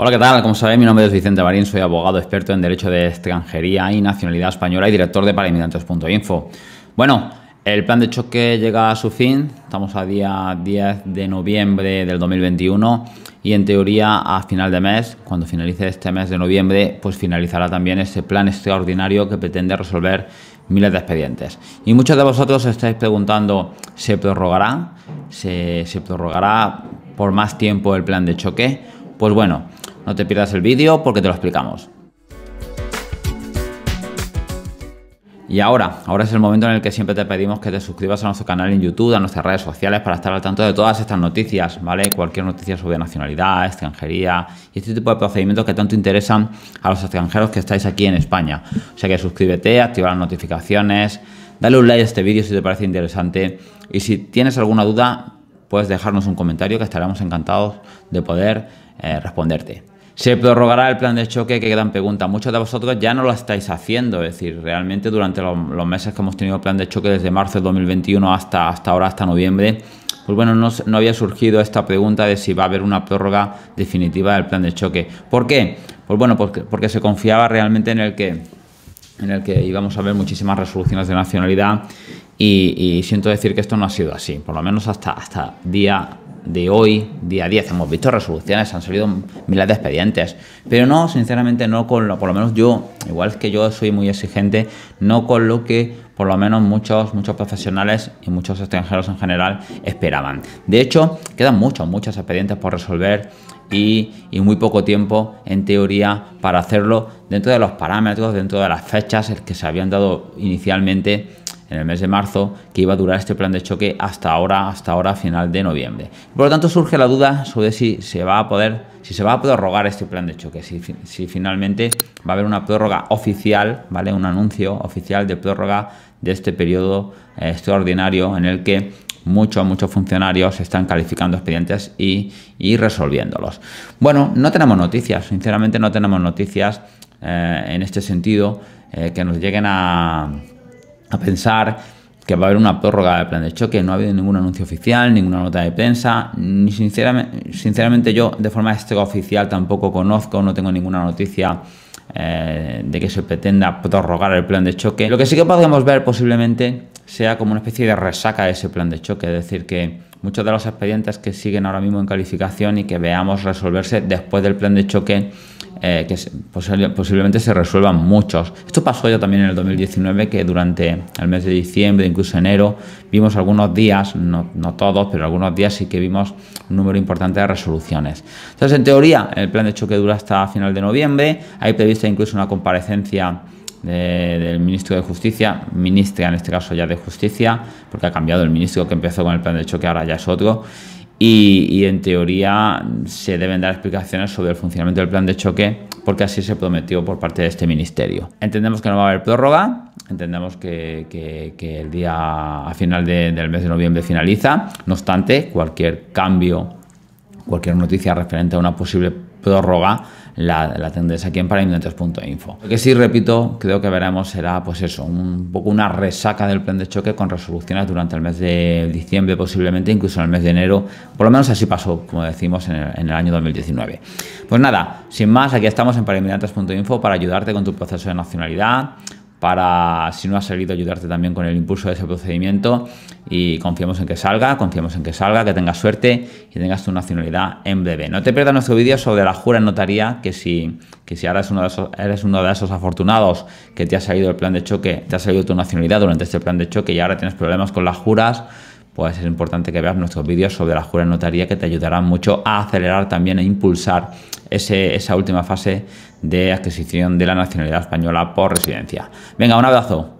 Hola, ¿qué tal? Como sabéis, mi nombre es Vicente Marín, soy abogado experto en Derecho de Extranjería y Nacionalidad Española y director de parainmigrantes.info. Bueno, el plan de choque llega a su fin, estamos a día 10 de noviembre del 2021 y en teoría a final de mes, cuando finalice este mes de noviembre, pues finalizará también ese plan extraordinario que pretende resolver miles de expedientes. Y muchos de vosotros estáis preguntando, ¿se prorrogará? se prorrogará por más tiempo el plan de choque? Pues bueno, no te pierdas el vídeo porque te lo explicamos. Y ahora, ahora es el momento en el que siempre te pedimos que te suscribas a nuestro canal en YouTube, a nuestras redes sociales para estar al tanto de todas estas noticias, ¿vale? Cualquier noticia sobre nacionalidad, extranjería y este tipo de procedimientos que tanto interesan a los extranjeros que estáis aquí en España. O sea que suscríbete, activa las notificaciones, dale un like a este vídeo si te parece interesante y si tienes alguna duda, puedes dejarnos un comentario que estaremos encantados de poder eh, responderte. Se prorrogará el plan de choque, que quedan preguntas Muchos de vosotros ya no lo estáis haciendo, es decir, realmente durante los, meses que hemos tenido plan de choque desde marzo de 2021 hasta, hasta ahora, hasta noviembre, pues bueno, no, había surgido esta pregunta de si va a haber una prórroga definitiva del plan de choque. ¿Por qué? Pues bueno, porque, se confiaba realmente en el que en el que íbamos a ver muchísimas resoluciones de nacionalidad y, siento decir que esto no ha sido así, por lo menos hasta, hasta día de hoy, día a hemos visto resoluciones, han salido miles de expedientes, pero no, sinceramente, no con lo, por lo menos yo, igual que yo soy muy exigente, no con lo que por lo menos muchos, muchos profesionales y muchos extranjeros en general esperaban. De hecho, quedan muchos, muchos expedientes por resolver y, y, muy poco tiempo en teoría para hacerlo dentro de los parámetros, dentro de las fechas que se habían dado inicialmente en el mes de marzo que iba a durar este plan de choque hasta ahora, hasta ahora final de noviembre. Por lo tanto surge la duda sobre si se va a poder, si se va a prorrogar este plan de choque, si, si finalmente va a haber una prórroga oficial, ¿vale? Un anuncio oficial de prórroga de este periodo eh, extraordinario en el que muchos, muchos funcionarios están calificando expedientes y, y, resolviéndolos. Bueno, no tenemos noticias, sinceramente no tenemos noticias eh, en este sentido eh, que nos lleguen a a pensar que va a haber una prórroga del plan de choque. No ha habido ningún anuncio oficial, ninguna nota de prensa, ni sinceramente, sinceramente yo de forma oficial, tampoco conozco, no tengo ninguna noticia eh, de que se pretenda prorrogar el plan de choque. Lo que sí que podemos ver posiblemente sea como una especie de resaca de ese plan de choque, es decir, que muchos de los expedientes que siguen ahora mismo en calificación y que veamos resolverse después del plan de choque eh, que posiblemente se resuelvan muchos. Esto pasó ya también en el 2019, que durante el mes de diciembre, incluso enero, vimos algunos días, no, todos, pero algunos días sí que vimos un número importante de resoluciones. Entonces, en teoría, el plan de choque dura hasta final de noviembre, hay prevista incluso una comparecencia del ministro de Justicia, ministra en este caso ya de Justicia, porque ha cambiado el ministro que empezó con el plan de choque, ahora ya es otro, y, en teoría se deben dar explicaciones sobre el funcionamiento del plan de choque, porque así se prometió por parte de este ministerio. Entendemos que no va a haber prórroga, entendemos que, el día a final del mes de noviembre finaliza, no obstante, cualquier cambio, cualquier noticia referente a una posible roga la, la tendencia aquí en punto Lo que sí, repito, creo que veremos será pues eso, un poco una resaca del plan de choque con resoluciones durante el mes de diciembre, posiblemente incluso en el mes de enero, por lo menos así pasó, como decimos, en el, año 2019. Pues nada, sin más, aquí estamos en paraiminentes.info para ayudarte con tu proceso de nacionalidad, para, si no ha salido, ayudarte también con el impulso de ese procedimiento. Y confiamos en que salga, confiamos en que salga, que tengas suerte y tengas tu nacionalidad en breve. No te pierdas nuestro vídeo sobre la jura en notaría, que si, que si ahora eres uno, de esos, afortunados que te ha salido el plan de choque, te ha salido tu nacionalidad durante este plan de choque y ahora tienes problemas con las juras, pues es importante que veas nuestros vídeos sobre la jura en notaría que te ayudarán mucho a acelerar también e impulsar esa última fase de adquisición de la nacionalidad española por residencia. Venga, un abrazo.